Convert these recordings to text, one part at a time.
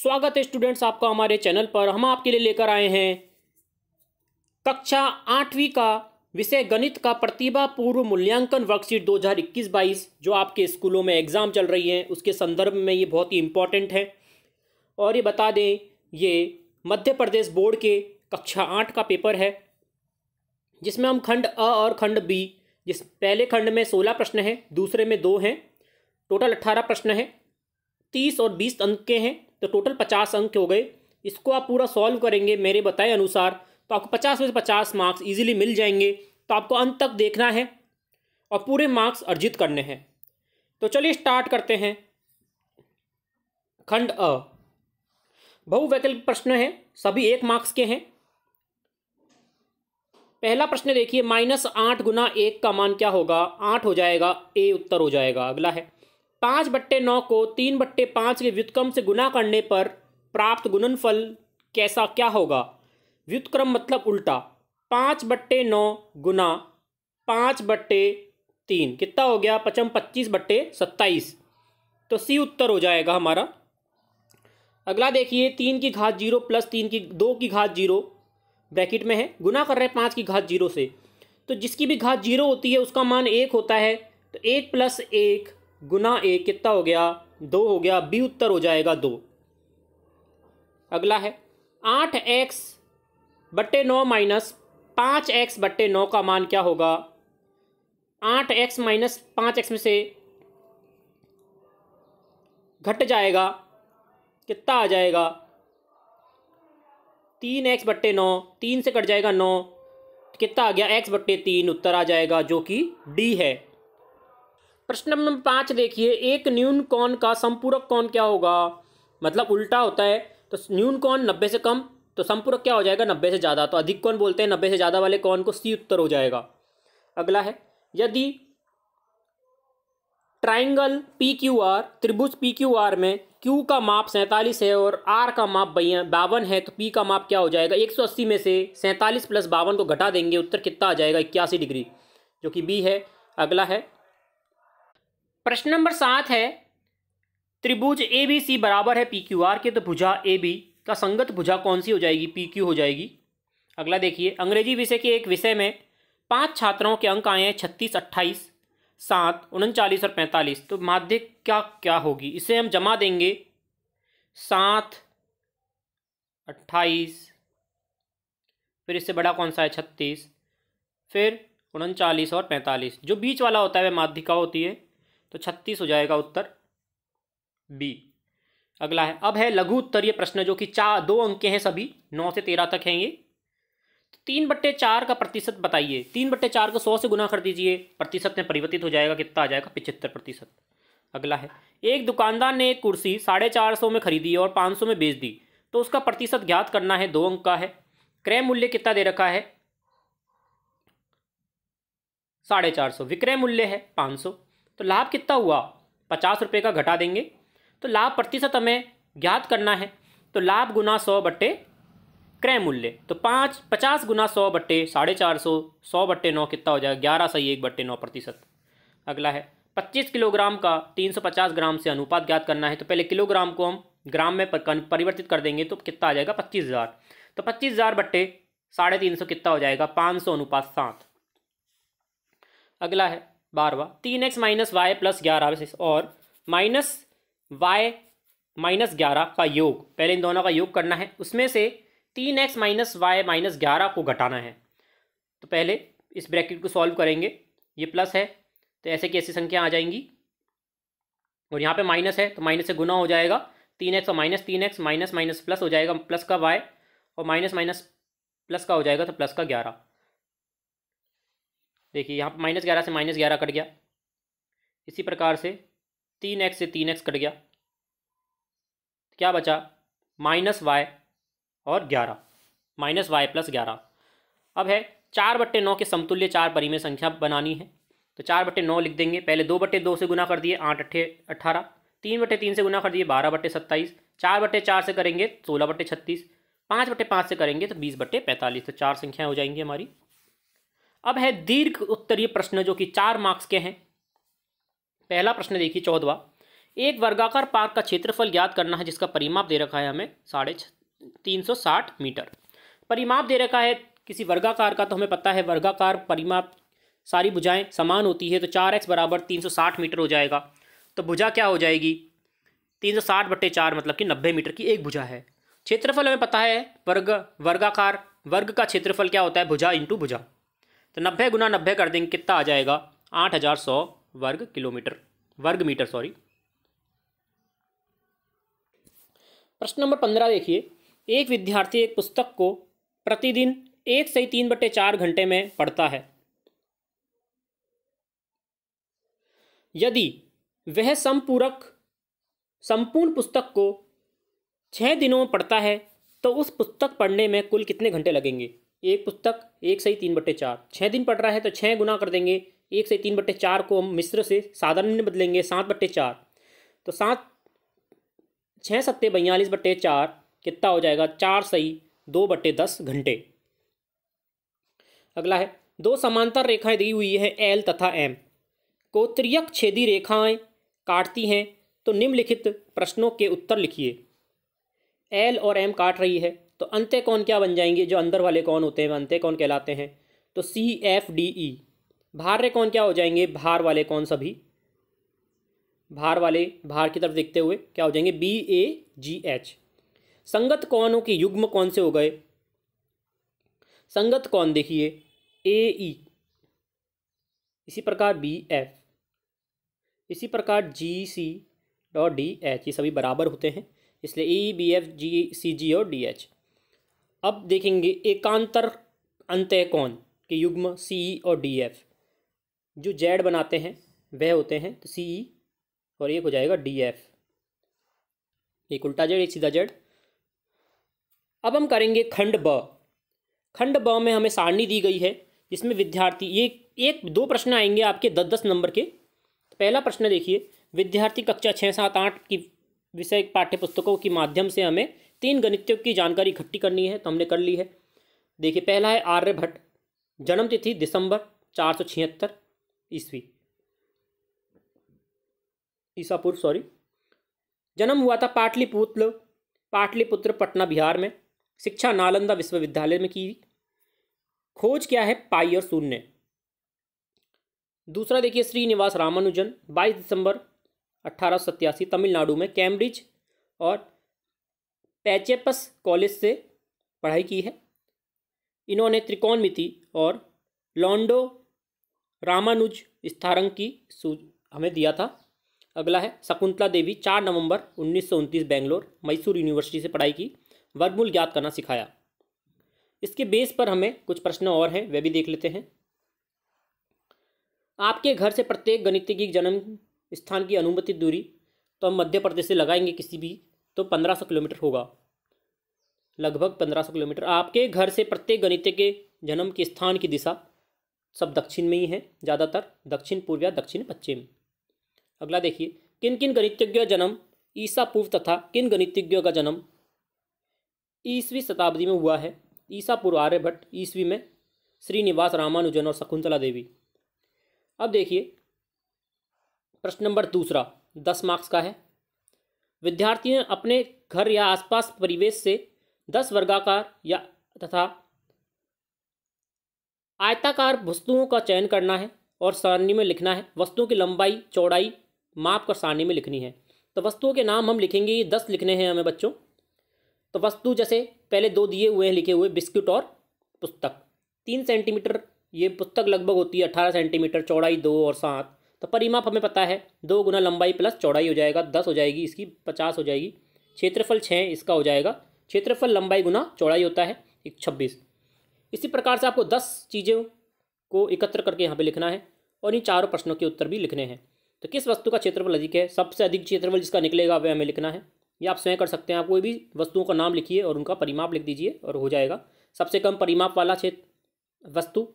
स्वागत है स्टूडेंट्स आपका हमारे चैनल पर हम आपके लिए लेकर आए हैं कक्षा आठवीं का विषय गणित का प्रतिभा पूर्व मूल्यांकन वर्कशीट 2021-22 जो आपके स्कूलों में एग्ज़ाम चल रही है उसके संदर्भ में ये बहुत ही इम्पॉर्टेंट है और ये बता दें ये मध्य प्रदेश बोर्ड के कक्षा आठ का पेपर है जिसमें हम खंड अ और खंड बी जिस पहले खंड में सोलह प्रश्न हैं दूसरे में दो हैं टोटल अट्ठारह प्रश्न हैं तीस और बीस अंक के हैं तो टोटल पचास अंक हो गए इसको आप पूरा सॉल्व करेंगे मेरे बताए अनुसार तो आपको पचास में से पचास मार्क्स इजीली मिल जाएंगे तो आपको अंत तक देखना है और पूरे मार्क्स अर्जित करने हैं तो चलिए स्टार्ट करते हैं खंड अ बहुवैकल्पिक प्रश्न है सभी एक मार्क्स के हैं पहला प्रश्न देखिए माइनस आठ गुना एक का मान क्या होगा आठ हो जाएगा ए उत्तर हो जाएगा अगला है पाँच बट्टे नौ को तीन बट्टे पाँच के व्युतक्रम से गुना करने पर प्राप्त गुणनफल कैसा क्या होगा व्युतक्रम मतलब उल्टा पाँच बट्टे नौ गुना पाँच बट्टे तीन कितना हो गया पचम पच्चीस बट्टे सत्ताईस तो सी उत्तर हो जाएगा हमारा अगला देखिए तीन की घात जीरो प्लस तीन की दो की घात जीरो ब्रैकेट में है गुना कर रहे हैं पाँच की घात जीरो से तो जिसकी भी घात जीरो होती है उसका मान एक होता है तो एक प्लस एक गुना ए कितना हो गया दो हो गया बी उत्तर हो जाएगा दो अगला है आठ एक्स बट्टे नौ माइनस पाँच एक्स बट्टे नौ का मान क्या होगा आठ एक्स माइनस पाँच एक्स में से घट जाएगा कितना आ जाएगा तीन एक्स बट्टे नौ तीन से कट जाएगा नौ कितना आ गया एक्स बट्टे तीन उत्तर आ जाएगा जो कि डी है प्रश्न नंबर पाँच देखिए एक न्यून कौन का संपूरक कौन क्या होगा मतलब उल्टा होता है तो न्यून कौन नब्बे से कम तो संपूरक क्या हो जाएगा नब्बे से ज़्यादा तो अधिक कौन बोलते हैं नब्बे से ज़्यादा वाले कौन को सी उत्तर हो जाएगा अगला है यदि ट्राइंगल पी क्यू आर त्रिभुज पी क्यू आर में क्यू का माप सैंतालीस है और आर का माप बावन है तो पी का माप क्या हो जाएगा एक सौ अस्सी में से सैंतालीस प्लस बावन को घटा देंगे उत्तर कितना आ जाएगा इक्यासी डिग्री जो कि बी है अगला है प्रश्न नंबर सात है त्रिभुज ए बी सी बराबर है पी क्यू आर के तो भुजा ए बी का संगत भुजा कौन सी हो जाएगी पी क्यू हो जाएगी अगला देखिए अंग्रेजी विषय के एक विषय में पांच छात्रों के अंक आए हैं छत्तीस अट्ठाईस सात उनचालीस और पैंतालीस तो माध्य क्या क्या होगी इसे हम जमा देंगे सात अट्ठाईस फिर इससे बड़ा कौन सा है छत्तीस फिर उनचालीस और पैंतालीस जो बीच वाला होता है वह माध्यिका होती है तो छत्तीस हो जाएगा उत्तर बी अगला है अब है लघु उत्तरीय प्रश्न जो कि चार दो अंक के हैं सभी नौ से तेरह तक हैं ये तो तीन बट्टे चार का प्रतिशत बताइए तीन बट्टे चार को सौ से गुना कर दीजिए प्रतिशत में परिवर्तित हो जाएगा कितना आ जाएगा पिछहत्तर प्रतिशत अगला है एक दुकानदार ने एक कुर्सी साढ़े चार सौ में खरीदी और पाँच सौ में बेच दी तो उसका प्रतिशत ज्ञात करना है दो अंक का है क्रय मूल्य कितना दे रखा है साढ़े चार सौ विक्रय मूल्य है पाँच सौ तो लाभ कितना हुआ पचास रुपये का घटा देंगे तो लाभ प्रतिशत हमें ज्ञात करना है तो लाभ गुना सौ बट्टे क्रय मूल्य तो पाँच पचास गुना सौ बट्टे साढ़े चार सौ सौ बट्टे नौ कितना हो जाएगा ग्यारह सही एक बट्टे नौ प्रतिशत अगला है पच्चीस किलोग्राम का तीन सौ पचास ग्राम से अनुपात ज्ञात करना है तो पहले किलोग्राम को हम ग्राम में परिवर्तित कर देंगे तो कितना आ जाएगा पच्चीस हज़ार तो पच्चीस हज़ार बट्टे साढ़े तीन सौ कितना हो जाएगा पाँच सौ अनुपात सात अगला है बारवा तीन एक्स माइनस वाई प्लस ग्यारह और माइनस वाई माइनस ग्यारह का योग पहले इन दोनों का योग करना है उसमें से तीन एक्स माइनस वाई माइनस ग्यारह को घटाना है तो पहले इस ब्रैकेट को सॉल्व करेंगे ये प्लस है तो ऐसे की ऐसी संख्या आ जाएंगी और यहाँ पे माइनस है तो माइनस से गुना हो जाएगा तीन एक्स और माइनस तीन एक्स माइनस माइनस प्लस हो जाएगा प्लस का वाई और माइनस माइनस प्लस का हो जाएगा तो प्लस का ग्यारह देखिए यहाँ पर माइनस ग्यारह से माइनस ग्यारह कट गया इसी प्रकार से तीन एक्स से तीन एक्स कट गया क्या बचा माइनस वाई और ग्यारह माइनस वाई प्लस ग्यारह अब है चार बट्टे नौ के समतुल्य चार परिमेय संख्या बनानी है तो चार बट्टे नौ लिख देंगे पहले दो बट्टे दो से गुना कर दिए आठ अट्ठे अट्ठारह तीन बट्टे तीन से गुना कर दिए बारह बट्टे सत्ताईस चार बट्टे चार से करेंगे सोलह बट्टे छत्तीस पाँच बट्टे पाँच से करेंगे तो बीस बट्टे पैंतालीस तो चार संख्याएं हो जाएंगी हमारी अब है दीर्घ उत्तरीय प्रश्न जो कि चार मार्क्स के हैं पहला प्रश्न देखिए चौदवा एक वर्गाकार पार्क का क्षेत्रफल ज्ञात करना है जिसका परिमाप दे रखा है हमें साढ़े तीन सौ साठ मीटर परिमाप दे रखा है किसी वर्गाकार का तो हमें पता है वर्गाकार परिमाप सारी भुजाएं समान होती है तो चार एक्स बराबर तीन सौ साठ मीटर हो जाएगा तो भुजा क्या हो जाएगी तीन सौ साठ बट्टे चार मतलब कि नब्बे मीटर की एक भुजा है क्षेत्रफल हमें पता है वर्ग वर्गाकार वर्ग का क्षेत्रफल क्या होता है भुजा इंटू भुजा तो नब्बे गुना नब्बे कर देंगे कितना आ जाएगा आठ हज़ार सौ वर्ग किलोमीटर वर्ग मीटर सॉरी प्रश्न नंबर पंद्रह देखिए एक विद्यार्थी एक पुस्तक को प्रतिदिन एक से तीन बटे चार घंटे में पढ़ता है यदि वह संपूरक संपूर्ण पुस्तक को छः दिनों में पढ़ता है तो उस पुस्तक पढ़ने में कुल कितने घंटे लगेंगे एक पुस्तक एक सही तीन बट्टे चार छः दिन पढ़ रहा है तो छः गुना कर देंगे एक से तीन बट्टे चार को हम मिश्र से साधारण में बदलेंगे सात बट्टे चार तो सात छः सत्ते बयालीस बट्टे चार कितना हो जाएगा चार सही दो बट्टे दस घंटे अगला है दो समांतर रेखाएं दी हुई है एल तथा एम को त्रियक छेदी रेखाएं काटती हैं तो निम्नलिखित प्रश्नों के उत्तर लिखिए एल और एम काट रही है तो अंत्य कौन क्या बन जाएंगे जो अंदर वाले कौन होते हैं अंत्य कौन कहलाते हैं तो सी एफ डी ई भार्य कौन क्या हो जाएंगे भार वाले कौन सभी भार वाले भार की तरफ देखते हुए क्या हो जाएंगे बी ए जी एच संगत कौनों के युग्म कौन से हो गए संगत कौन देखिए ए ई e। इसी प्रकार बी एफ इसी प्रकार जी सी और डी एच ये सभी बराबर होते हैं इसलिए ई बी एफ जी सी जी और डी एच अब देखेंगे एकांतर अंत्य कौन के युग्म सी ई e और डी एफ e जो जेड बनाते हैं वह होते हैं तो सी ई e और एक हो जाएगा डी एफ एक उल्टा जेड एक सीधा जेड अब हम करेंगे खंड ब खंड ब में हमें सारणी दी गई है जिसमें विद्यार्थी ये एक दो प्रश्न आएंगे आपके दस दस नंबर के तो पहला प्रश्न देखिए विद्यार्थी कक्षा छः सात आठ की विषय पाठ्य पुस्तकों के माध्यम से हमें तीन गणितों की जानकारी इकट्ठी करनी है तो हमने कर ली है देखिए पहला है आर्यभट्ट जन्मतिथि दिसंबर चार सौ छिहत्तर ईस्वी ईसापुर सॉरी जन्म हुआ था पाटलिपुत्र पाटलिपुत्र पटना बिहार में शिक्षा नालंदा विश्वविद्यालय में की खोज क्या है पाई और शून्य दूसरा देखिए श्रीनिवास रामानुजन 22 दिसंबर अट्ठारह तमिलनाडु में कैम्ब्रिज और पैचेपस कॉलेज से पढ़ाई की है इन्होंने त्रिकोणमिति और लॉन्डो रामानुज स्थारंग की हमें दिया था अगला है शकुंतला देवी चार नवंबर उन्नीस बेंगलोर मैसूर यूनिवर्सिटी से पढ़ाई की वर्गमूल ज्ञात करना सिखाया इसके बेस पर हमें कुछ प्रश्न और हैं वे भी देख लेते हैं आपके घर से प्रत्येक गणित की जन्म स्थान की अनुमति दूरी तो हम मध्य प्रदेश से लगाएंगे किसी भी तो पंद्रह सौ किलोमीटर होगा लगभग पंद्रह सौ किलोमीटर आपके घर से प्रत्येक गणित्य के जन्म के स्थान की दिशा सब दक्षिण में ही है ज़्यादातर दक्षिण पूर्व या दक्षिण पश्चिम अगला देखिए किन किन गणितज्ञ जन्म ईसा पूर्व तथा किन गणितज्ञों का जन्म ईसवीं शताब्दी में हुआ है ईसा पूर्व आर्यभट्ट ईसवी में श्रीनिवास रामानुजन और शकुंतला देवी अब देखिए प्रश्न नंबर दूसरा दस मार्क्स का है विद्यार्थियों अपने घर या आसपास परिवेश से दस वर्गाकार या तथा आयताकार वस्तुओं का चयन करना है और सारणी में लिखना है वस्तुओं की लंबाई चौड़ाई माप कर सारणी में लिखनी है तो वस्तुओं के नाम हम लिखेंगे ये दस लिखने हैं हमें बच्चों तो वस्तु जैसे पहले दो दिए हुए हैं लिखे हुए बिस्कुट और पुस्तक तीन सेंटीमीटर ये पुस्तक लगभग होती है अट्ठारह सेंटीमीटर चौड़ाई दो और सात तो परिमाप हमें पता है दो गुना लंबाई प्लस चौड़ाई हो जाएगा दस हो जाएगी इसकी पचास हो जाएगी क्षेत्रफल छः इसका हो जाएगा क्षेत्रफल लंबाई गुना चौड़ाई होता है एक छब्बीस इसी प्रकार से आपको दस चीज़ों को एकत्र करके यहाँ पे लिखना है और इन चारों प्रश्नों के उत्तर भी लिखने हैं तो किस वस्तु का क्षेत्रफल अधिक है सबसे अधिक क्षेत्रफल जिसका निकलेगा वह हमें लिखना है या आप स्वयं कर सकते हैं आप कोई भी वस्तुओं का नाम लिखिए और उनका परिमाप लिख दीजिए और हो जाएगा सबसे कम परिमाप वाला क्षेत्र वस्तु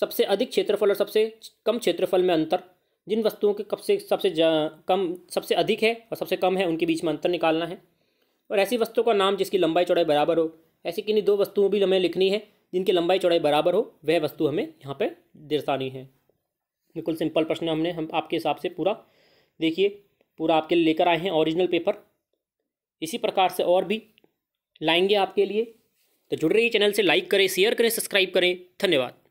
सबसे अधिक क्षेत्रफल और सबसे कम क्षेत्रफल में अंतर जिन वस्तुओं के कब से सबसे कम सबसे अधिक है और सबसे कम है उनके बीच में अंतर निकालना है और ऐसी वस्तुओं का नाम जिसकी लंबाई चौड़ाई बराबर हो ऐसी किन्हीं दो वस्तुओं भी हमें लिखनी है जिनकी लंबाई चौड़ाई बराबर हो वह वस्तु हमें यहाँ पर दर्शानी है बिल्कुल सिंपल प्रश्न हमने हम आपके हिसाब से पूरा देखिए पूरा आपके लिए लेकर आए हैं ओरिजिनल पेपर इसी प्रकार से और भी लाएंगे आपके लिए तो जुड़ रही चैनल से लाइक करें शेयर करें सब्सक्राइब करें धन्यवाद